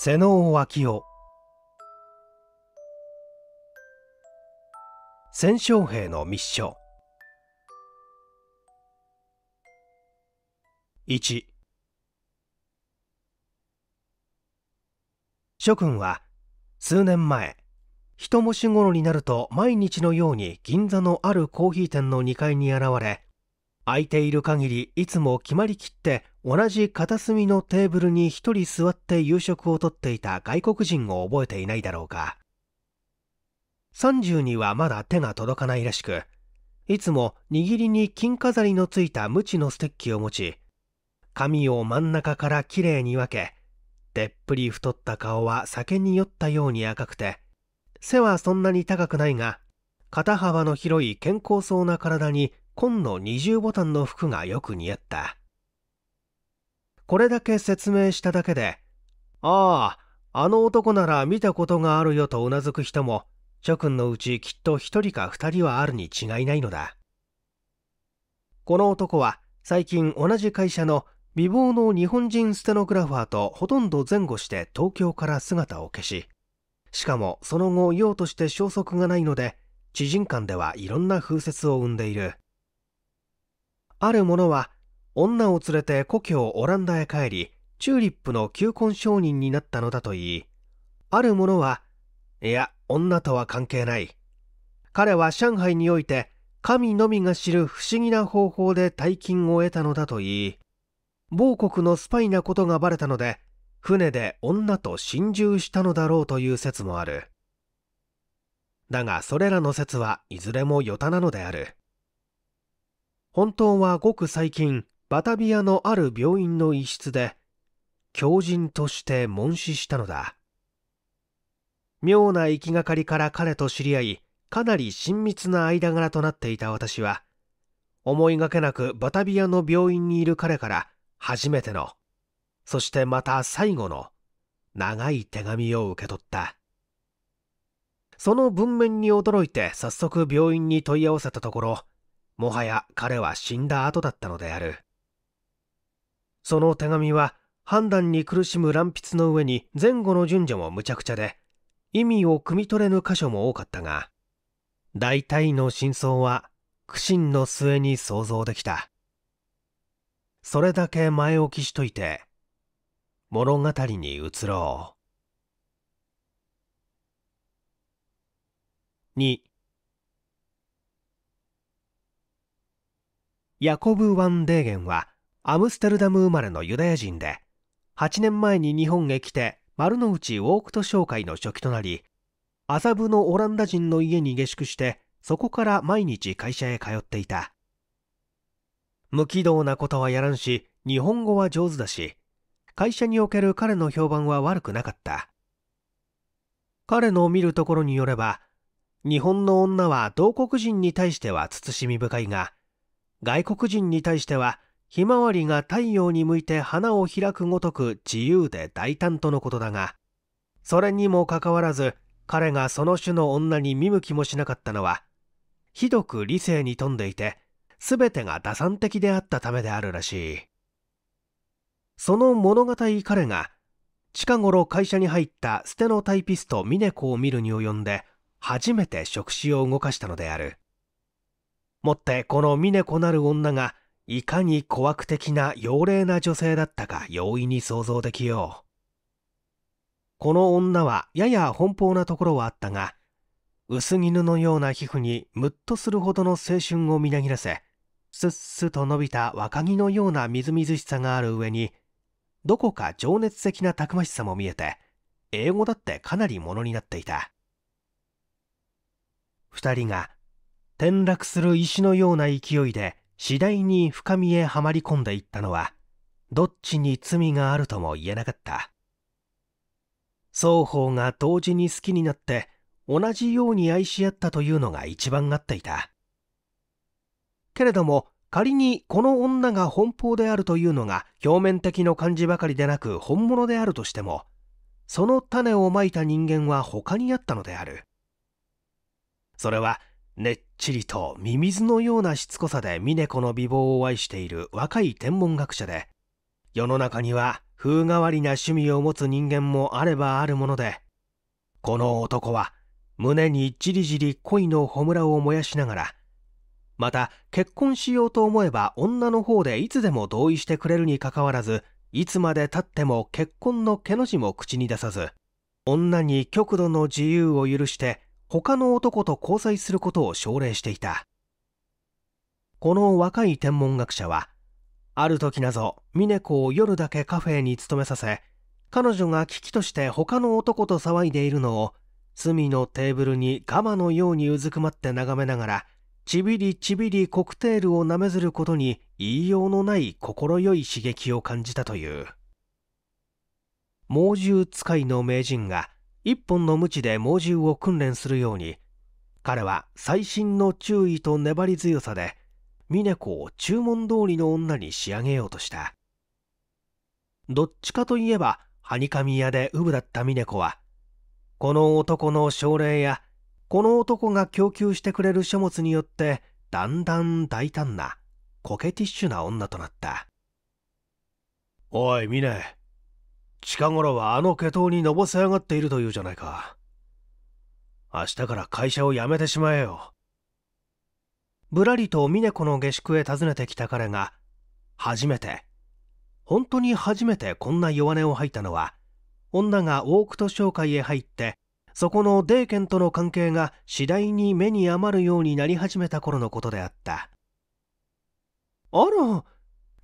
瀬能脇夫戦勝兵の密書1諸君は数年前一模し頃になると毎日のように銀座のあるコーヒー店の2階に現れ空いている限りいつも決まりきって同じ片隅のテーブルに一人座って夕食をとっていた外国人を覚えていないだろうか30にはまだ手が届かないらしくいつも握りに金飾りのついた無知のステッキを持ち髪を真ん中からきれいに分けでっぷり太った顔は酒に酔ったように赤くて背はそんなに高くないが肩幅の広い健康そうな体に紺の二重ボタンの服がよく似合った。これだけ説明しただけで、ああ、あの男なら見たことがあるよとうなずく人も、諸君のうちきっと一人か二人はあるに違いないのだ。この男は最近同じ会社の美貌の日本人ステノグラファーとほとんど前後して東京から姿を消し、しかもその後用として消息がないので、知人間ではいろんな風説を生んでいる。ある者は女を連れて故郷オランダへ帰りチューリップの求婚商人になったのだと言いある者はいや女とは関係ない彼は上海において神のみが知る不思議な方法で大金を得たのだと言い某国のスパイなことがばれたので船で女と心中したのだろうという説もあるだがそれらの説はいずれも与太なのである本当はごく最近バタビアのある病院の一室で狂人として問死したのだ妙な行きがかりから彼と知り合いかなり親密な間柄となっていた私は思いがけなくバタビアの病院にいる彼から初めてのそしてまた最後の長い手紙を受け取ったその文面に驚いて早速病院に問い合わせたところもはや彼は死んだ後だったのであるその手紙は判断に苦しむ乱筆の上に前後の順序もむちゃくちゃで意味を汲み取れぬ箇所も多かったが大体の真相は苦心の末に想像できたそれだけ前置きしといて物語に移ろう2ヤコブ・ワン・デーゲンはアムステルダム生まれのユダヤ人で8年前に日本へ来て丸の内ウォークト商会の初期となり麻布のオランダ人の家に下宿してそこから毎日会社へ通っていた無軌道なことはやらんし日本語は上手だし会社における彼の評判は悪くなかった彼の見るところによれば日本の女は同国人に対しては慎み深いが外国人に対してはひまわりが太陽に向いて花を開くごとく自由で大胆とのことだがそれにもかかわらず彼がその種の女に見向きもしなかったのはひどく理性に富んでいて全てが打算的であったためであるらしいその物語彼が近頃会社に入ったステノタイピスト峰子を見るに及んで初めて触手を動かしたのであるもってこの峰子なる女がいかに怖く的な妖霊な女性だったか容易に想像できよう。この女はやや奔放なところはあったが、薄絹のような皮膚にムッとするほどの青春をみなぎらせ、すっすと伸びた若木のようなみずみずしさがある上に、どこか情熱的なたくましさも見えて、英語だってかなりものになっていた。二人が転落する石のような勢いで次第に深みへはまり込んでいったのはどっちに罪があるとも言えなかった双方が同時に好きになって同じように愛し合ったというのが一番合っていたけれども仮にこの女が奔放であるというのが表面的の感じばかりでなく本物であるとしてもその種をまいた人間は他にあったのであるそれはねっちりとミミズのようなしつこさで峰子の美貌を愛している若い天文学者で世の中には風変わりな趣味を持つ人間もあればあるものでこの男は胸にじりじり恋の炎を燃やしながらまた結婚しようと思えば女の方でいつでも同意してくれるにかかわらずいつまでたっても結婚のけの字も口に出さず女に極度の自由を許して他の男と交際することを奨励していたこの若い天文学者はある時なぞ峰子を夜だけカフェに勤めさせ彼女が危機として他の男と騒いでいるのを隅のテーブルにガマのようにうずくまって眺めながらちびりちびりコクテールをなめずることに言いようのない快い刺激を感じたという猛獣使いの名人が一本の鞭で猛獣を訓練するように彼は細心の注意と粘り強さで峰子を注文通りの女に仕上げようとしたどっちかといえばはにかみ屋でウブだった峰子はこの男の奨励やこの男が供給してくれる書物によってだんだん大胆なコケティッシュな女となったおい峰近頃はあの下等にのぼせ上がっているというじゃないか。明日から会社を辞めてしまえよ。ぶらりと峰子の下宿へ訪ねてきた彼が、初めて、本当に初めてこんな弱音を吐いたのは、女が大久戸商会へ入って、そこのデーケンとの関係が次第に目に余るようになり始めた頃のことであった。あら、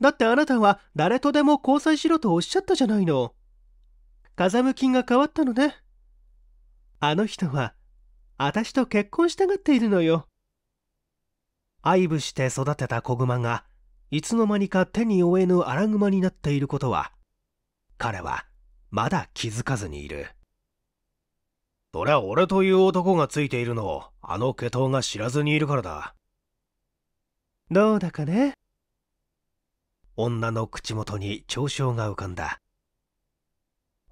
だってあなたは誰とでも交際しろとおっしゃったじゃないの。風向きが変わったのね。あの人は、私と結婚したがっているのよ。愛撫して育てた子熊が、いつの間にか手に負えぬ荒熊になっていることは、彼は、まだ気づかずにいる。そりゃ俺という男がついているのを、あの毛頭が知らずにいるからだ。どうだかね女の口元に嘲笑が浮かんだ。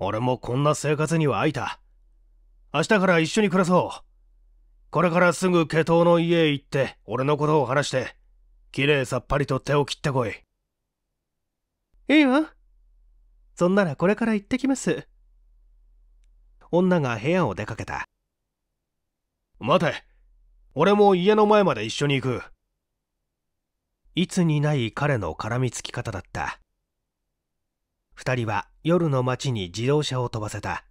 俺もこんな生活には飽いた。明日から一緒に暮らそう。これからすぐ下等の家へ行って、俺のことを話して、きれいさっぱりと手を切ってこい。いいわ。そんならこれから行ってきます。女が部屋を出かけた。待て。俺も家の前まで一緒に行く。いつにない彼の絡みつき方だった。2人は夜の街に自動車を飛ばせた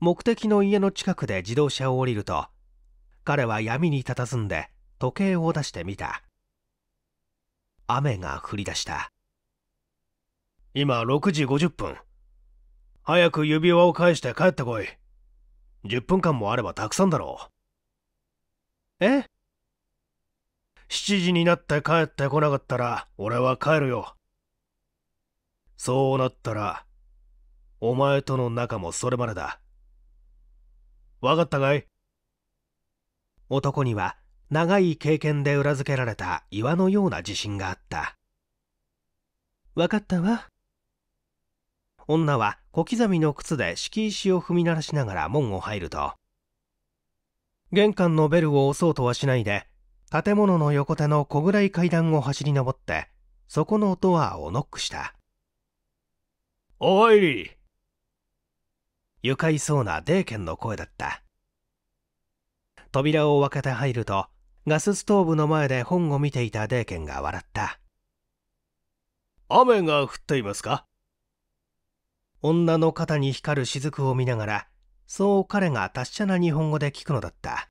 目的の家の近くで自動車を降りると彼は闇に佇んで時計を出してみた雨が降り出した今6時50分早く指輪を返して帰ってこい10分間もあればたくさんだろうえ7時になって帰ってこなかったら俺は帰るよそうなったら、お前との仲もそれまでだ。わかったかい男には長い経験で裏付けられた岩のような自信があった。分かったわ。女は小刻みの靴で敷石を踏み鳴らしながら門を入ると、玄関のベルを押そうとはしないで、建物の横手の小暗い階段を走り上って、そこのドアをノックした。おい愉快そうなデーケンの声だった扉を開けて入るとガスストーブの前で本を見ていたデーケンが笑った雨が降っていますか女の肩に光る雫を見ながらそう彼が達者な日本語で聞くのだった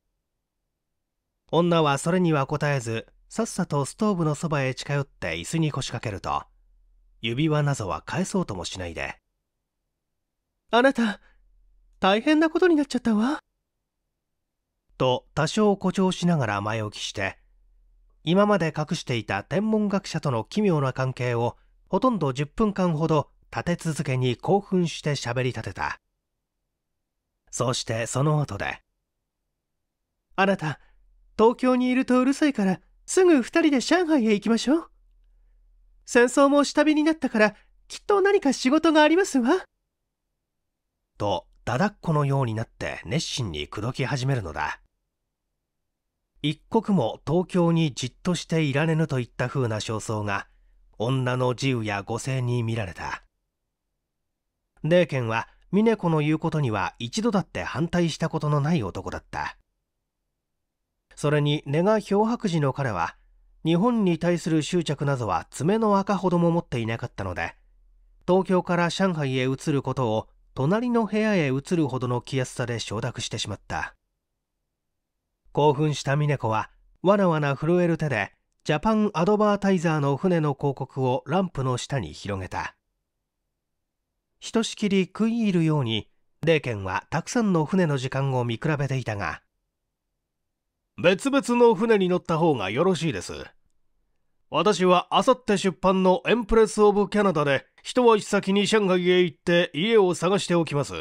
女はそれには答えずさっさとストーブのそばへ近寄って椅子に腰掛けると指輪なぞは返そうともしないで。あなた、大変なことになっちゃったわ。と多少誇張しながら前置きして、今まで隠していた天文学者との奇妙な関係をほとんど10分間ほど立て続けに興奮して喋り立てた。そしてその後で、あなた、東京にいるとうるさいからすぐ2人で上海へ行きましょう。戦争も下火になったから、きっと何か仕事がありますわ。と、だだっこのようになって熱心に口説き始めるのだ。一刻も東京にじっとしていられぬといったふうな焦燥が、女の自由や誤性に見られた。霊剣は、峰子の言うことには一度だって反対したことのない男だった。それに根が漂白時の彼は日本に対する執着などは爪の赤ほども持っていなかったので東京から上海へ移ることを隣の部屋へ移るほどの気安さで承諾してしまった興奮した峰子はわらわら震える手でジャパンアドバータイザーの船の広告をランプの下に広げたひとしきり食い入るように霊剣はたくさんの船の時間を見比べていたが別々の船に乗った方がよろしいです。私はあさって出版のエンプレス・オブ・キャナダで一足先に上海へ行って家を探しておきます。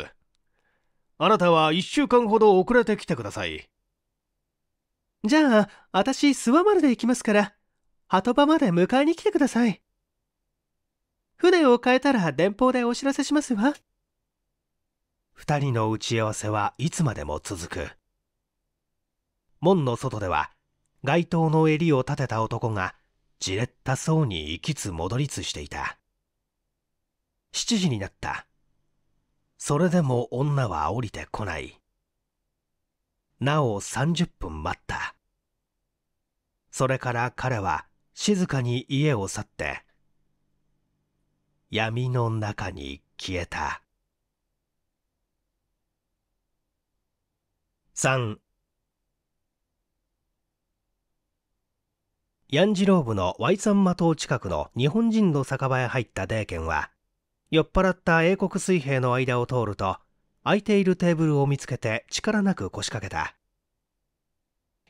あなたは1週間ほど遅れてきてください。じゃあ、私、諏訪丸で行きますから、鳩場まで迎えに来てください。船を変えたら電報でお知らせしますわ。二人の打ち合わせはいつまでも続く。門の外では街灯の襟を立てた男がじれったそうに行きつ戻りつしていた7時になったそれでも女は降りてこないなお30分待ったそれから彼は静かに家を去って闇の中に消えた3ヤンジローブの Y 三間島近くの日本人の酒場へ入ったデーケンは、酔っ払った英国水兵の間を通ると、空いているテーブルを見つけて力なく腰掛けた。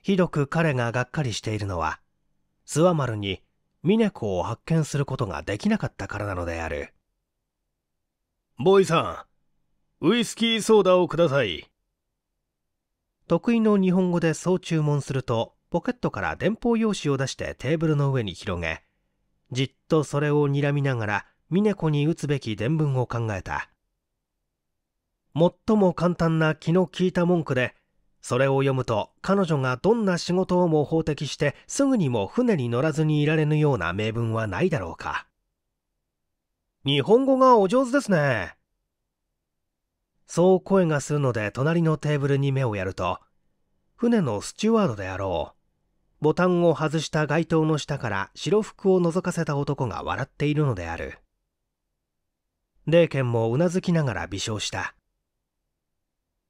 ひどく彼ががっかりしているのは、諏訪丸に峰子を発見することができなかったからなのである。ボーイさん、ウイスキーソーダをください。得意の日本語でそう注文すると、ポケットから電報用紙を出してテーブルの上に広げじっとそれを睨みながら峰子に打つべき伝聞を考えた最も簡単な気の利いた文句でそれを読むと彼女がどんな仕事をも法的してすぐにも船に乗らずにいられぬような名分はないだろうか日本語がお上手ですねそう声がするので隣のテーブルに目をやると船のスチュワードであろうボタンを外した街灯の下から白服を覗かせた男が笑っているのである。デーケンもうなずきながら微笑した。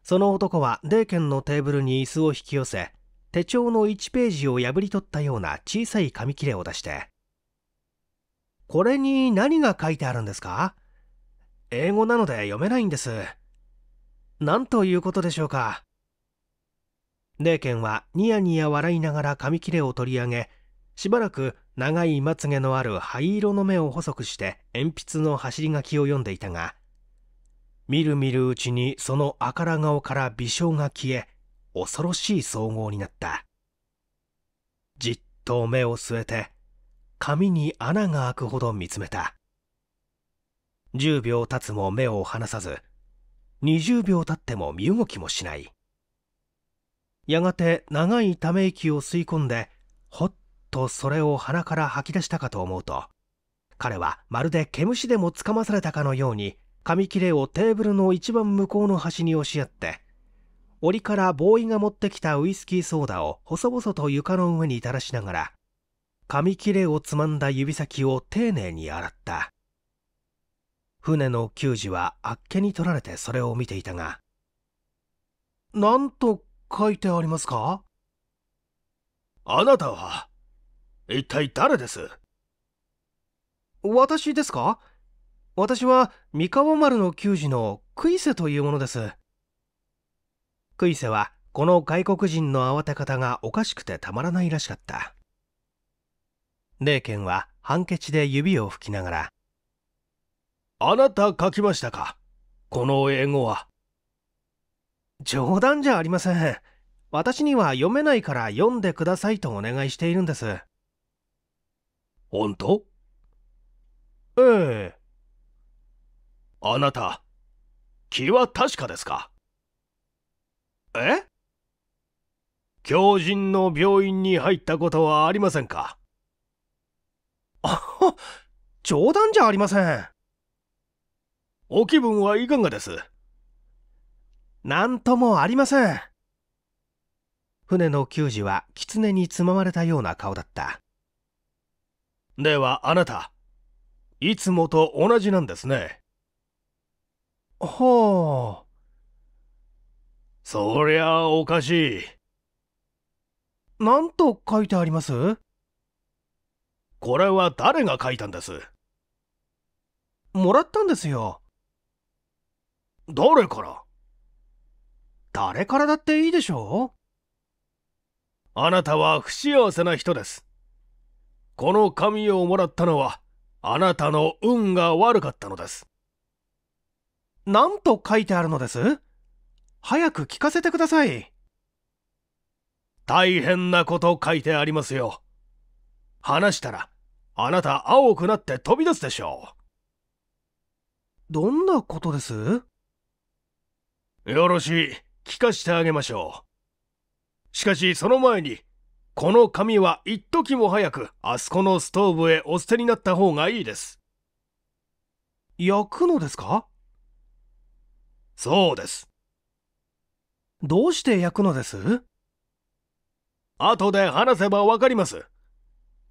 その男はデーケンのテーブルに椅子を引き寄せ、手帳の1ページを破り取ったような小さい紙切れを出して、これに何が書いてあるんですか英語なので読めないんです。何ということでしょうか。霊剣はニヤニヤ笑いながら紙切れを取り上げしばらく長いまつげのある灰色の目を細くして鉛筆の走り書きを読んでいたがみるみるうちにそのあから顔から微笑が消え恐ろしい総合になったじっと目を据えて髪に穴が開くほど見つめた10秒経つも目を離さず20秒経っても身動きもしないやがて長いため息を吸い込んでほっとそれを鼻から吐き出したかと思うと彼はまるで毛虫でもつかまされたかのように紙切れをテーブルの一番向こうの端に押し合って檻からボーイが持ってきたウイスキーソーダを細々と床の上に垂らしながら紙切れをつまんだ指先を丁寧に洗った船の給仕はあっけに取られてそれを見ていたがなんと書いてありますかあなたは一体誰です私ですか私は三河丸の球児のクイセというものですクイセはこの外国人の慌て方がおかしくてたまらないらしかった霊剣はハンケチで指を拭きながら「あなた書きましたかこの英語は」冗談じゃありません。私には読めないから読んでくださいとお願いしているんです。本当ええ。あなた、気は確かですかえ狂人の病院に入ったことはありませんかあ 冗談じゃありません。お気分はいかがです何ともありません。船の給仕は狐につままれたような顔だった。ではあなた、いつもと同じなんですね。ほう。そりゃおかしい。なんと書いてありますこれは誰が書いたんですもらったんですよ。誰から誰からだっていいでしょうあなたは不幸せな人です。この紙をもらったのは、あなたの運が悪かったのです。何と書いてあるのです早く聞かせてください。大変なこと書いてありますよ。話したら、あなた青くなって飛び出すでしょう。どんなことですよろしい。聞かしてあげましょう。しかしその前に、この紙は一時も早くあそこのストーブへお捨てになった方がいいです。焼くのですかそうです。どうして焼くのです後で話せばわかります。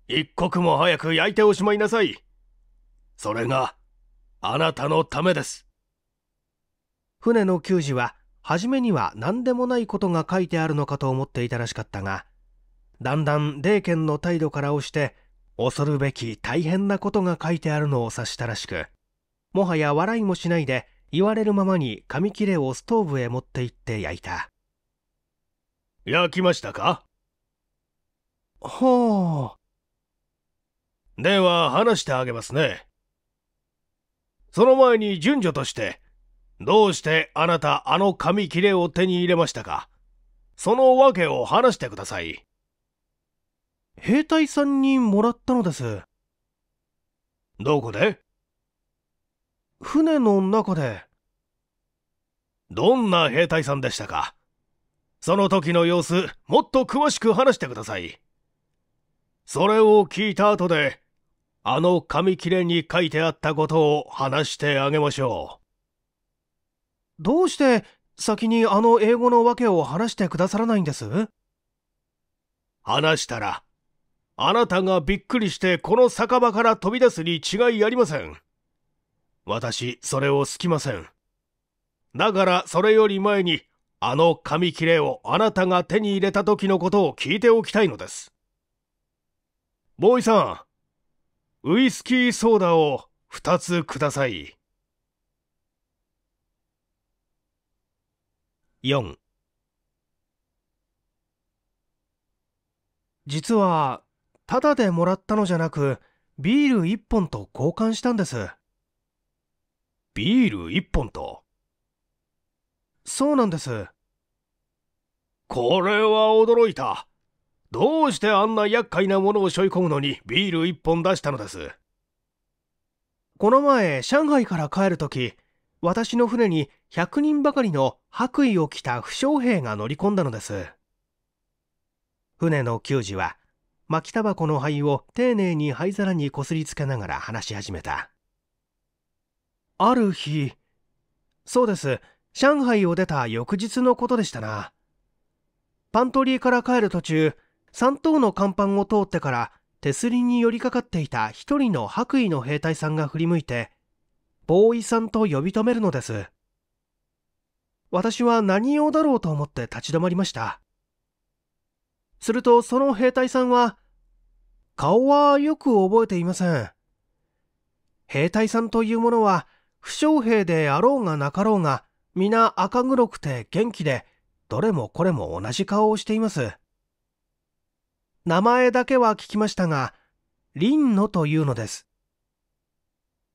一刻も早く焼いておしまいなさい。それがあなたのためです。船の給仕は初めには何でもないことが書いてあるのかと思っていたらしかったがだんだん霊剣の態度から押して恐るべき大変なことが書いてあるのを察したらしくもはや笑いもしないで言われるままに紙切れをストーブへ持って行って焼いた焼きましたかほうでは話してあげますねその前に順序としてどうしてあなたあの紙切れを手に入れましたかその訳を話してください。兵隊さんにもらったのです。どこで船の中で。どんな兵隊さんでしたかその時の様子、もっと詳しく話してください。それを聞いた後で、あの紙切れに書いてあったことを話してあげましょう。どうして先にあの英語の訳を話してくださらないんです話したら、あなたがびっくりしてこの酒場から飛び出すに違いありません。私、それを好きません。だからそれより前に、あの紙切れをあなたが手に入れた時のことを聞いておきたいのです。ボーイさん、ウイスキーソーダを2つください。4実はただでもらったのじゃなくビール1本と交換したんですビール1本とそうなんですこれは驚いたどうしてあんな厄介なものを背負い込むのにビール1本出したのですこの前上海から帰るとき私の船に100人ばかりの白衣を着た負傷兵が乗り込んだのです。船の給仕は、巻きタバコの灰を丁寧に灰皿にこすりつけながら話し始めた。ある日、そうです、上海を出た翌日のことでしたな。パントリーから帰る途中、3等の甲板を通ってから手すりに寄りかかっていた一人の白衣の兵隊さんが振り向いてボーイさんと呼び止めるのです。私は何用だろうと思って立ち止まりました。するとその兵隊さんは、顔はよく覚えていません。兵隊さんというものは、負傷兵であろうがなかろうが、皆赤黒くて元気で、どれもこれも同じ顔をしています。名前だけは聞きましたが、林野というのです。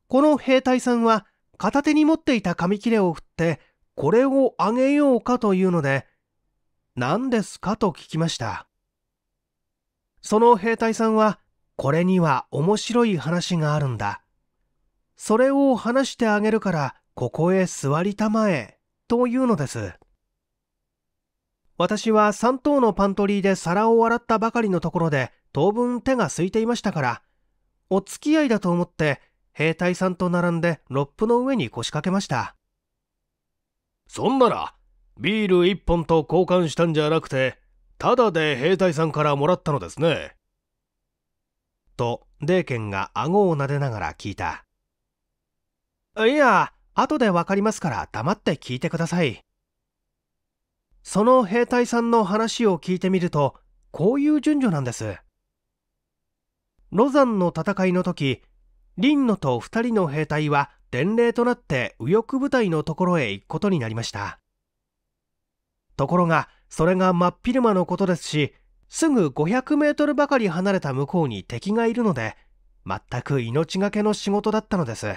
この兵隊さんは片手に持っていた紙切れを振ってこれをあげようかというので何ですかと聞きましたその兵隊さんはこれには面白い話があるんだそれを話してあげるからここへ座りたまえというのです私は3頭のパントリーで皿を洗ったばかりのところで当分手が空いていましたからお付き合いだと思って兵隊さんと並んでロップの上に腰掛けましたそんならビール1本と交換したんじゃなくてただで兵隊さんからもらったのですねとデーケンが顎を撫でながら聞いたいや後で分かりますから黙って聞いてくださいその兵隊さんの話を聞いてみるとこういう順序なんですロザンの戦いの時林野と2人の兵隊は伝令となって右翼部隊のところへ行くことになりましたところがそれが真っ昼間のことですしすぐ500メートルばかり離れた向こうに敵がいるので全く命がけの仕事だったのです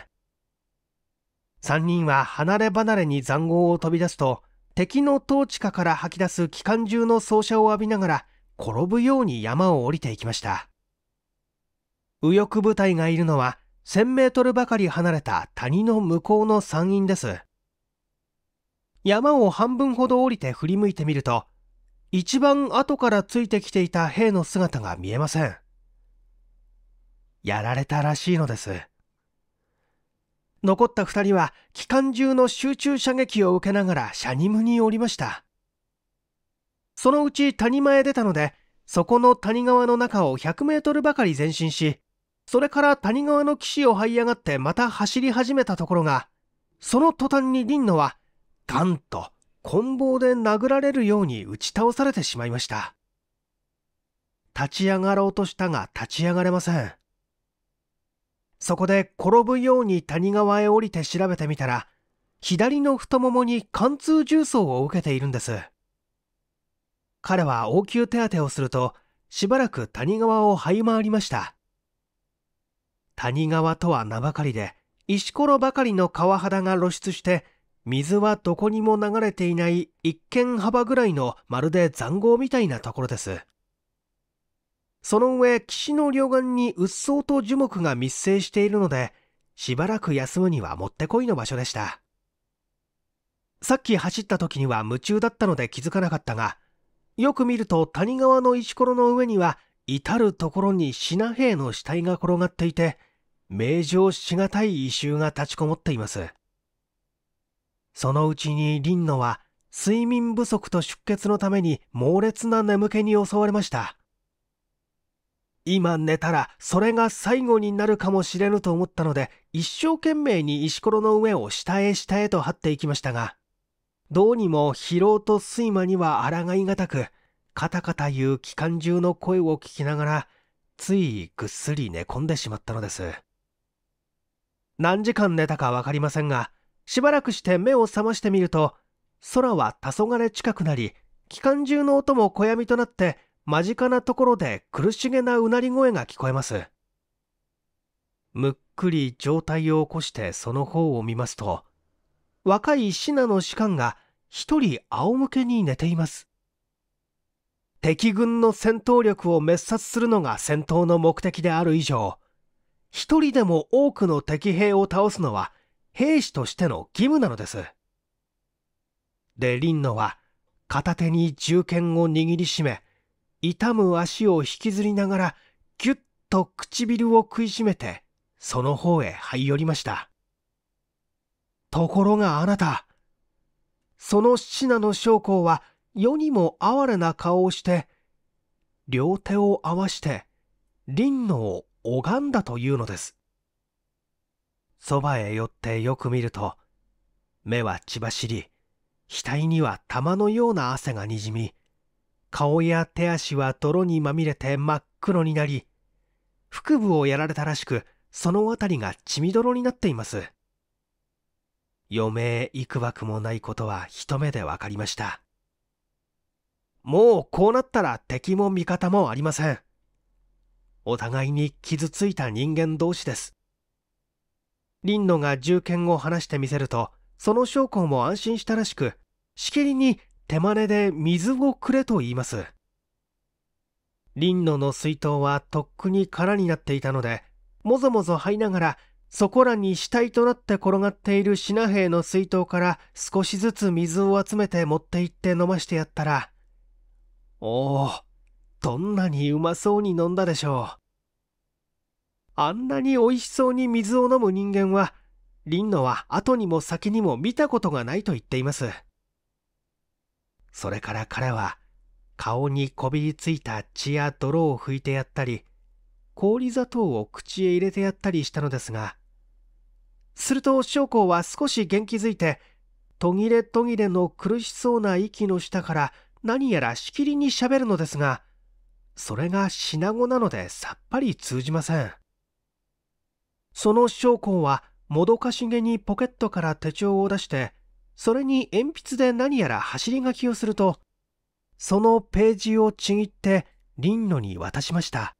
3人は離れ離れに塹壕を飛び出すと敵の統治下から吐き出す機関銃の走車を浴びながら転ぶように山を降りていきました右翼部隊がいるのは1000メートルばかり離れた谷の向こうの山陰です。山を半分ほど降りて振り向いてみると、一番後からついてきていた兵の姿が見えません。やられたらしいのです。残った2人は機関銃の集中射撃を受けながらシャニムに降りました。そのうち谷間へ出たので、そこの谷川の中を100メートルばかり前進し、それから谷川の岸を這い上がってまた走り始めたところが、その途端に林野は、ガンと棍棒で殴られるように打ち倒されてしまいました。立ち上がろうとしたが立ち上がれません。そこで転ぶように谷川へ降りて調べてみたら、左の太ももに貫通重曹を受けているんです。彼は応急手当てをすると、しばらく谷川を這い回りました。谷川とは名ばかりで石ころばかりの川肌が露出して水はどこにも流れていない一軒幅ぐらいのまるで塹壕みたいなところですその上岸の両岸にうっそうと樹木が密生しているのでしばらく休むにはもってこいの場所でしたさっき走った時には夢中だったので気づかなかったがよく見ると谷川の石ころの上には至る所に品兵の死体が転がっていて名状しがたい異臭が立ちこもっています。そのうちに林野は睡眠不足と出血のために猛烈な眠気に襲われました。今寝たらそれが最後になるかもしれぬと思ったので一生懸命に石ころの上を下へ下へと張っていきましたがどうにも疲労と睡魔には抗いがたくカタカタいう機関銃の声を聞きながらついぐっすり寝込んでしまったのです。何時間寝たか分かりませんがしばらくして目を覚ましてみると空は黄昏近くなり機関銃の音も小闇となって間近なところで苦しげなうなり声が聞こえますむっくり上体を起こしてその方を見ますと若い信濃士官が一人仰向けに寝ています敵軍の戦闘力を滅殺するのが戦闘の目的である以上一人でも多くの敵兵を倒すのは兵士としての義務なのです。で、リンノは片手に銃剣を握りしめ、痛む足を引きずりながらぎゅっと唇を食いしめてその方へ這い寄りました。ところがあなた、その信濃将校は世にも哀れな顔をして、両手を合わして、リンノを拝んだというのですそばへ寄ってよく見ると目は血走り額には玉のような汗がにじみ顔や手足は泥にまみれて真っ黒になり腹部をやられたらしくその辺りが血みどろになっています余命いくばくもないことは一目で分かりましたもうこうなったら敵も味方もありませんお互いに傷ついた人間同士です。林野が銃剣を話してみせると、その将校も安心したらしく、しきりに手真似で水をくれと言います。林野の水筒はとっくに空になっていたので、もぞもぞ這いながら、そこらに死体となって転がっている品兵の水筒から少しずつ水を集めて持って行って飲ましてやったら、おお、どんなにうまそうに飲んだでしょう。あんなに美味しそうに水を飲む人間は、リンノは後にも先にも見たことがないと言っています。それから彼は、顔にこびりついた血や泥を拭いてやったり、氷砂糖を口へ入れてやったりしたのですが、すると将校は少し元気づいて、途切れ途切れの苦しそうな息の下から何やらしきりにしゃべるのですが、それが品子なのでさっぱり通じません。その将校はもどかしげにポケットから手帳を出してそれに鉛筆で何やら走り書きをするとそのページをちぎって林野に渡しました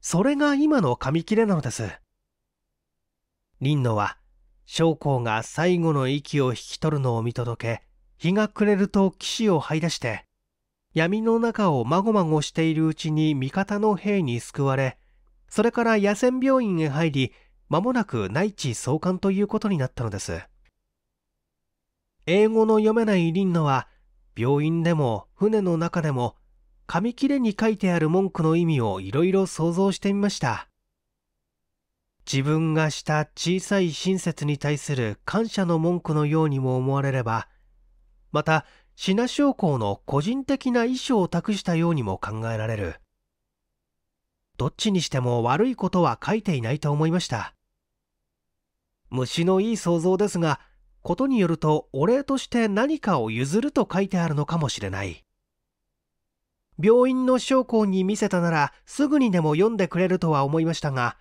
それが今の紙切れなのです林野は将校が最後の息を引き取るのを見届け日が暮れると騎士を這い出して闇の中をまごまごしているうちに味方の兵に救われそれから野戦病院へ入り、間もなく内地送還ということになったのです。英語の読めないリンナは、病院でも船の中でも、紙切れに書いてある文句の意味をいろいろ想像してみました。自分がした小さい親切に対する感謝の文句のようにも思われれば、また、品将校の個人的な衣装を託したようにも考えられる。どっちにしても悪いことは書いていないと思いました虫のいい想像ですがことによるとお礼として何かを譲ると書いてあるのかもしれない病院の将校に見せたならすぐにでも読んでくれるとは思いましたが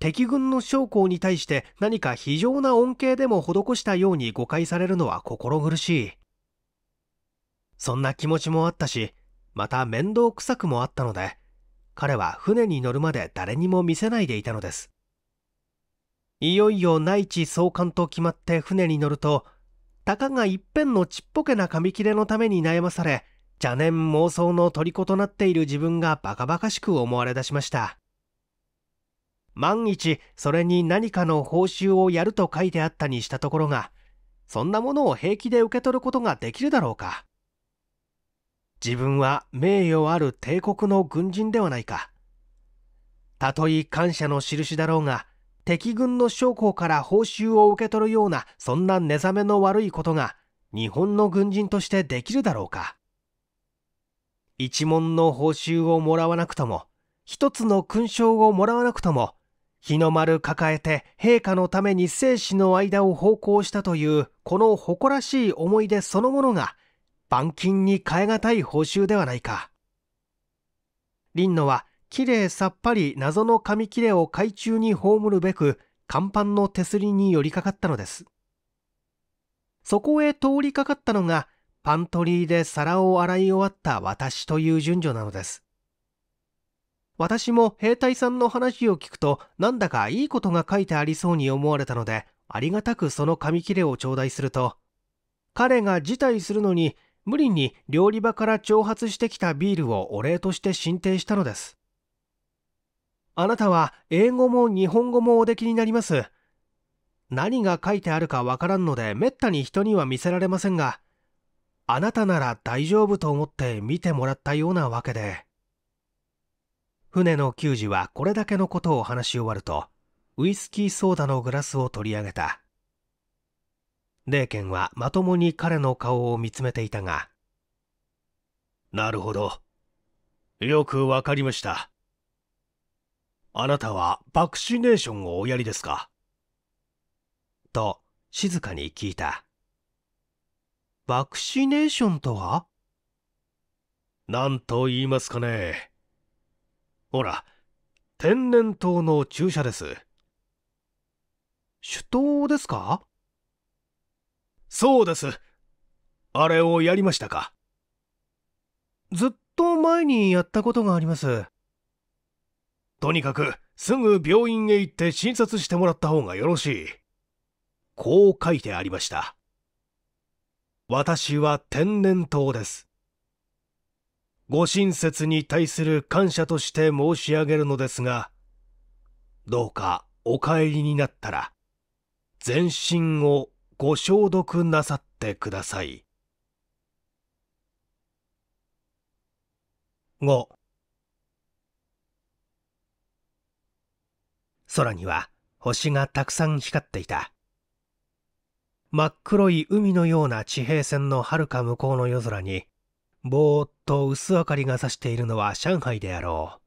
敵軍の将校に対して何か非常な恩恵でも施したように誤解されるのは心苦しいそんな気持ちもあったしまた面倒くさくもあったので彼は船に乗るまで誰にも見せないでいたのですいよいよ内地送還と決まって船に乗るとたかが一遍のちっぽけな紙切れのために悩まされ邪念妄想の虜となっている自分がバカバカしく思われだしました万一それに何かの報酬をやると書いてあったにしたところがそんなものを平気で受け取ることができるだろうか自分は名誉ある帝国の軍人ではないか。たとえ感謝の印だろうが、敵軍の将校から報酬を受け取るような、そんな寝覚めの悪いことが、日本の軍人としてできるだろうか。一文の報酬をもらわなくとも、一つの勲章をもらわなくとも、日の丸抱えて陛下のために生死の間を奉公したという、この誇らしい思い出そのものが、板金に代えがたい報酬ではないか。林野は、きれいさっぱり謎の紙切れを海中に葬るべく、甲板の手すりに寄りかかったのです。そこへ通りかかったのが、パントリーで皿を洗い終わった私という順序なのです。私も兵隊さんの話を聞くと、なんだかいいことが書いてありそうに思われたので、ありがたくその紙切れを頂戴すると、彼が辞退するのに無理に料理場から挑発してきたビールをお礼として進呈したのです。あなたは英語も日本語もおできになります。何が書いてあるかわからんのでめったに人には見せられませんが、あなたなら大丈夫と思って見てもらったようなわけで。船の給仕はこれだけのことを話し終わると、ウイスキーソーダのグラスを取り上げた。霊剣はまともに彼の顔を見つめていたがなるほどよくわかりましたあなたはバクシネーションをおやりですかと静かに聞いたバクシネーションとは何と言いますかねほら天然痘の注射です首痘ですかそうです。あれをやりましたかずっと前にやったことがあります。とにかく、すぐ病院へ行って診察してもらった方がよろしい。こう書いてありました。私は天然痘です。ご親切に対する感謝として申し上げるのですが、どうかお帰りになったら、全身をご消毒なさってください。5空には星がたくさん光っていた真っ黒い海のような地平線のはるか向こうの夜空にぼーっと薄明かりがさしているのは上海であろう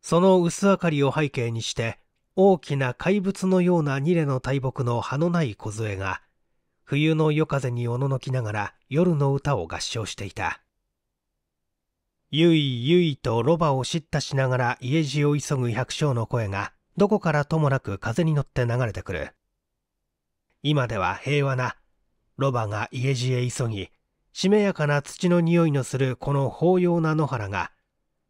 その薄明かりを背景にして大きな怪物のようなニレの大木の葉のない梢が冬の夜風におののきながら夜の歌を合唱していたゆいゆいとロバを叱咤しながら家路を急ぐ百姓の声がどこからともなく風に乗って流れてくる今では平和なロバが家路へ急ぎしめやかな土の匂いのするこの法要な野原が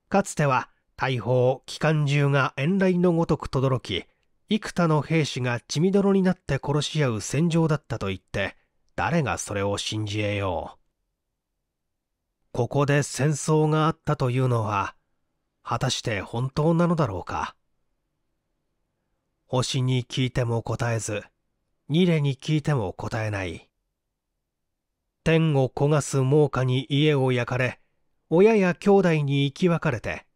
かつては大砲機関銃が遠雷のごとく轟き幾多の兵士が血みどろになって殺し合う戦場だったと言って誰がそれを信じ得ようここで戦争があったというのは果たして本当なのだろうか星に聞いても答えずニレに聞いても答えない天を焦がす猛火に家を焼かれ親や兄弟に生き別れて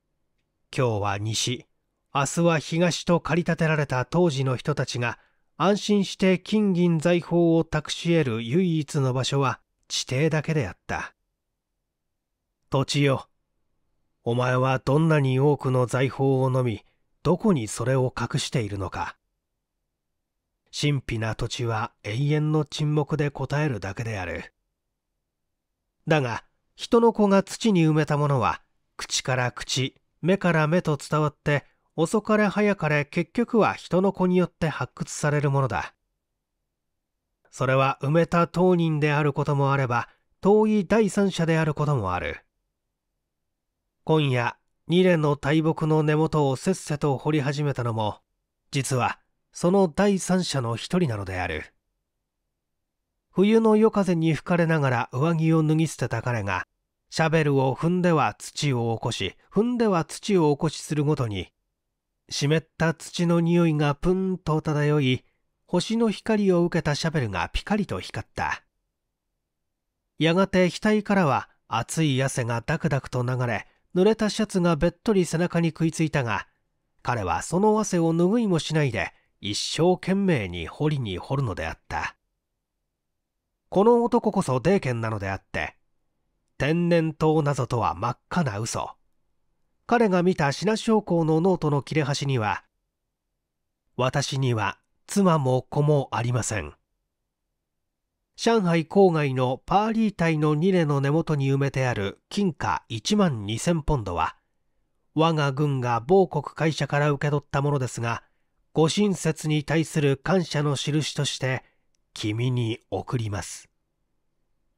今日は西、明日は東と駆り立てられた当時の人たちが安心して金銀財宝を託し得る唯一の場所は地底だけであった。土地よ。お前はどんなに多くの財宝を飲み、どこにそれを隠しているのか。神秘な土地は永遠の沈黙で答えるだけである。だが、人の子が土に埋めたものは、口から口、目から目と伝わって遅かれ早かれ結局は人の子によって発掘されるものだそれは埋めた当人であることもあれば遠い第三者であることもある今夜ニ連の大木の根元をせっせと掘り始めたのも実はその第三者の一人なのである冬の夜風に吹かれながら上着を脱ぎ捨てた彼がシャベルを踏んでは土を起こし踏んでは土を起こしするごとに湿った土の匂いがプンと漂い星の光を受けたシャベルがピカリと光ったやがて額からは熱い汗がダクダクと流れ濡れたシャツがべっとり背中に食いついたが彼はその汗を拭いもしないで一生懸命に掘りに掘るのであったこの男こそデーケンなのであって天然痘などとは真っ赤な嘘彼が見た品将校のノートの切れ端には私には妻も子もありません上海郊外のパーリー隊のニレの根元に埋めてある金貨1万2000ポンドは我が軍が某国会社から受け取ったものですがご親切に対する感謝の印として君に送ります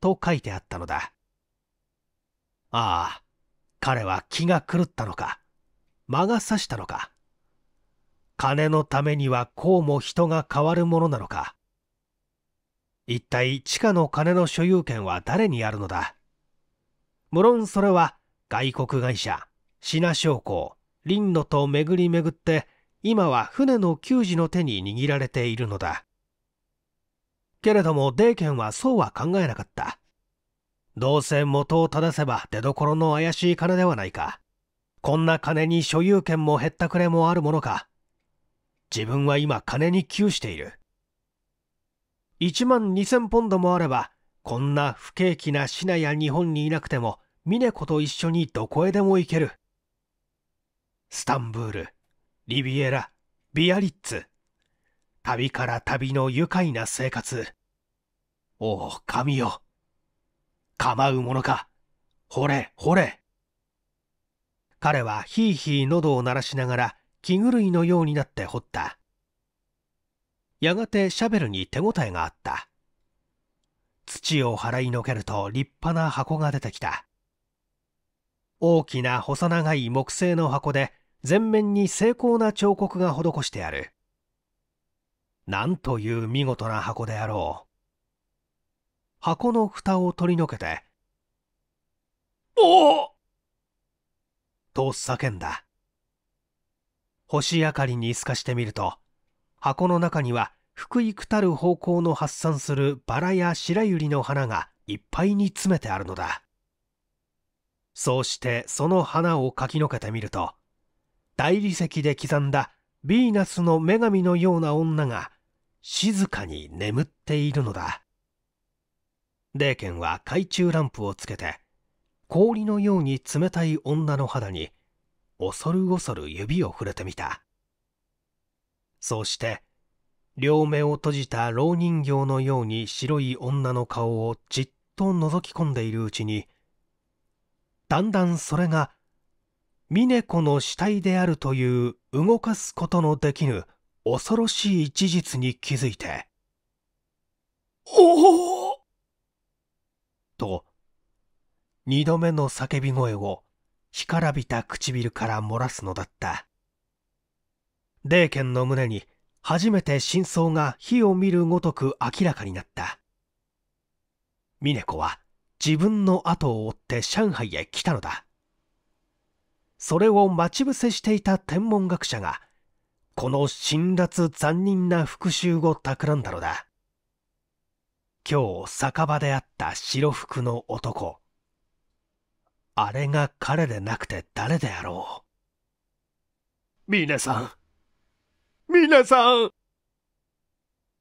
と書いてあったのだああ、彼は気が狂ったのか、魔が差したのか。金のためにはこうも人が変わるものなのか。一体地下の金の所有権は誰にあるのだ無論それは外国会社、品商工、林野と巡り巡って今は船の給仕の手に握られているのだ。けれどもデーケンはそうは考えなかった。どうせ元を正せば出どころの怪しい金ではないか。こんな金に所有権もへったくれもあるものか。自分は今金に窮している。1万2000ポンドもあれば、こんな不景気な品や日本にいなくても、峰子と一緒にどこへでも行ける。スタンブール、リビエラ、ビアリッツ。旅から旅の愉快な生活。おお、神よ。構うものか。ほれ、ほれ。彼はひいひい喉を鳴らしながら気狂いのようになって掘った。やがてシャベルに手応えがあった。土を払いのけると立派な箱が出てきた。大きな細長い木製の箱で全面に精巧な彫刻が施してある。なんという見事な箱であろう。箱の蓋を取り除けて、おおと叫んだ。星明かりに透かしてみると、箱の中には福井くたる方向の発散するバラや白百合の花がいっぱいに詰めてあるのだ。そうしてその花をかきのけてみると、大理石で刻んだヴィーナスの女神のような女が静かに眠っているのだ。霊ーは懐中ランプをつけて氷のように冷たい女の肌に恐る恐る指を触れてみたそうして両目を閉じた老人形のように白い女の顔をじっと覗き込んでいるうちにだんだんそれが峰子の死体であるという動かすことのできぬ恐ろしい事実に気づいて「おお!」と、二度目の叫び声を干からびた唇から漏らすのだった。霊剣の胸に初めて真相が火を見るごとく明らかになった。峰子は自分の後を追って上海へ来たのだ。それを待ち伏せしていた天文学者が、この辛辣残忍な復讐を企んだのだ。今日酒場で会った白服の男あれが彼でなくて誰であろう皆さん皆さん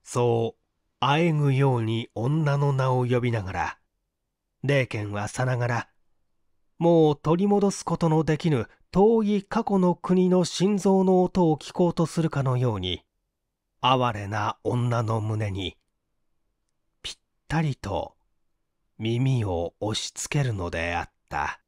そうあえぐように女の名を呼びながら霊剣はさながらもう取り戻すことのできぬ遠い過去の国の心臓の音を聞こうとするかのように哀れな女の胸にったりと耳を押しつけるのであった